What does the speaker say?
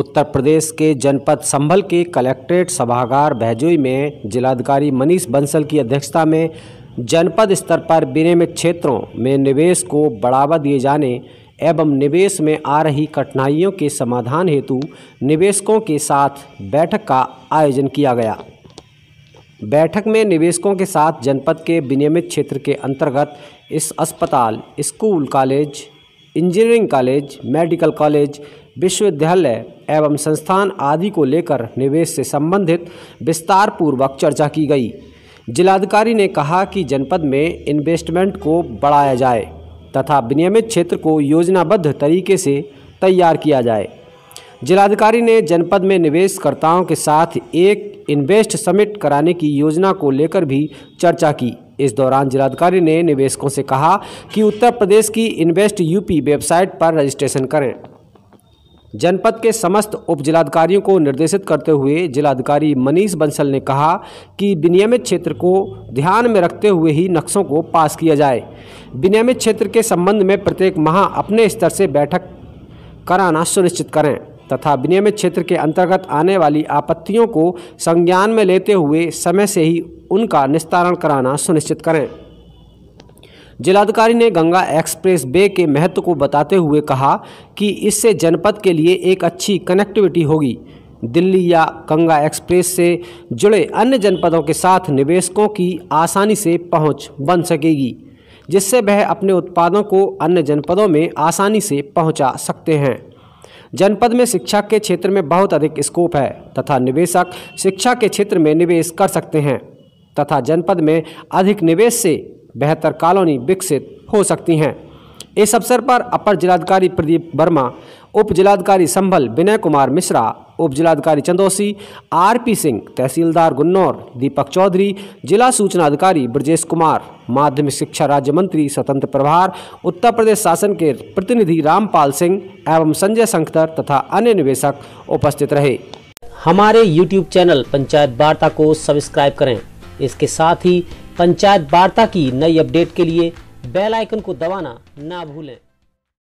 उत्तर प्रदेश के जनपद संभल के कलेक्ट्रेट सभागार बहजोई में जिलाधिकारी मनीष बंसल की अध्यक्षता में जनपद स्तर पर विनियमित क्षेत्रों में निवेश को बढ़ावा दिए जाने एवं निवेश में आ रही कठिनाइयों के समाधान हेतु निवेशकों के साथ बैठक का आयोजन किया गया बैठक में निवेशकों के साथ जनपद के विनियमित क्षेत्र के अंतर्गत इस अस्पताल school college engineering college medical college विश्वविद्यालय एवं संस्थान आदि को लेकर निवेश से संबंधित विस्तार पूर्वक चर्चा की गई जिलाधिकारी ने कहा कि जनपद में इन्वेस्टमेंट को बढ़ाया जाए तथा विनियमित क्षेत्र को योजनाबद्ध तरीके से तैयार किया जाए जिलाधिकारी ने जनपद में निवेशकर्ताओं के साथ एक इन्वेस्ट समिट कराने की योजना को लेकर भी चर्चा की इस दौरान जिलाधिकारी ने निवेशकों से कहा कि उत्तर प्रदेश की इन्वेस्ट यूपी वेबसाइट पर रजिस्ट्रेशन करें जनपद के समस्त उप जिलाधिकारियों को निर्देशित करते हुए जिलाधिकारी मनीष बंसल ने कहा कि विनियमित क्षेत्र को ध्यान में रखते हुए ही नक्शों को पास किया जाए विनियमित क्षेत्र के संबंध में प्रत्येक माह अपने स्तर से बैठक कराना सुनिश्चित करें तथा विनियमित क्षेत्र के अंतर्गत आने वाली आपत्तियों को संज्ञान में लेते हुए समय से ही उनका निस्तारण कराना सुनिश्चित करें जिलाधिकारी ने गंगा एक्सप्रेस वे के महत्व को बताते हुए कहा कि इससे जनपद के लिए एक अच्छी कनेक्टिविटी होगी दिल्ली या गंगा एक्सप्रेस से जुड़े अन्य जनपदों के साथ निवेशकों की आसानी से पहुंच बन सकेगी जिससे वह अपने उत्पादों को अन्य जनपदों में आसानी से पहुंचा सकते हैं जनपद में शिक्षा के क्षेत्र में बहुत अधिक स्कोप है तथा निवेशक शिक्षा के क्षेत्र में निवेश कर सकते हैं तथा जनपद में अधिक निवेश से बेहतर कॉलोनी विकसित हो सकती हैं इस अवसर पर अपर जिलाधिकारी प्रदीप वर्मा उप जिलाधिकारी संभल विनय कुमार मिश्रा उप जिलाधिकारी चंदौसी आर पी सिंह तहसीलदार गुन्नौर दीपक चौधरी जिला सूचना अधिकारी ब्रजेश कुमार माध्यमिक शिक्षा राज्य मंत्री स्वतंत्र प्रभार उत्तर प्रदेश शासन के प्रतिनिधि रामपाल सिंह एवं संजय संखतर तथा अन्य निवेशक उपस्थित रहे हमारे यूट्यूब चैनल पंचायत वार्ता को सब्सक्राइब करें इसके साथ ही पंचायत वार्ता की नई अपडेट के लिए बेल आइकन को दबाना ना भूलें